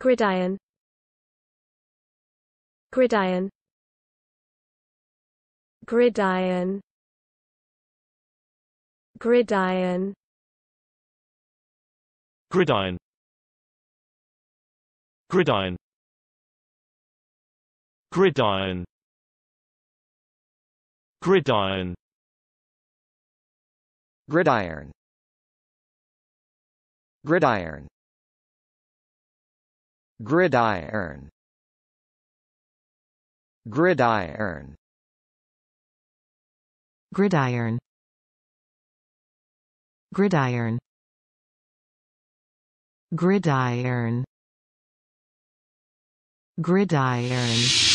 Gridiron Gridiron Gridiron Gridiron Gridiron Gridiron Gridiron Gridiron Gridiron Gridiron gridiron gridiron gridiron gridiron gridiron gridiron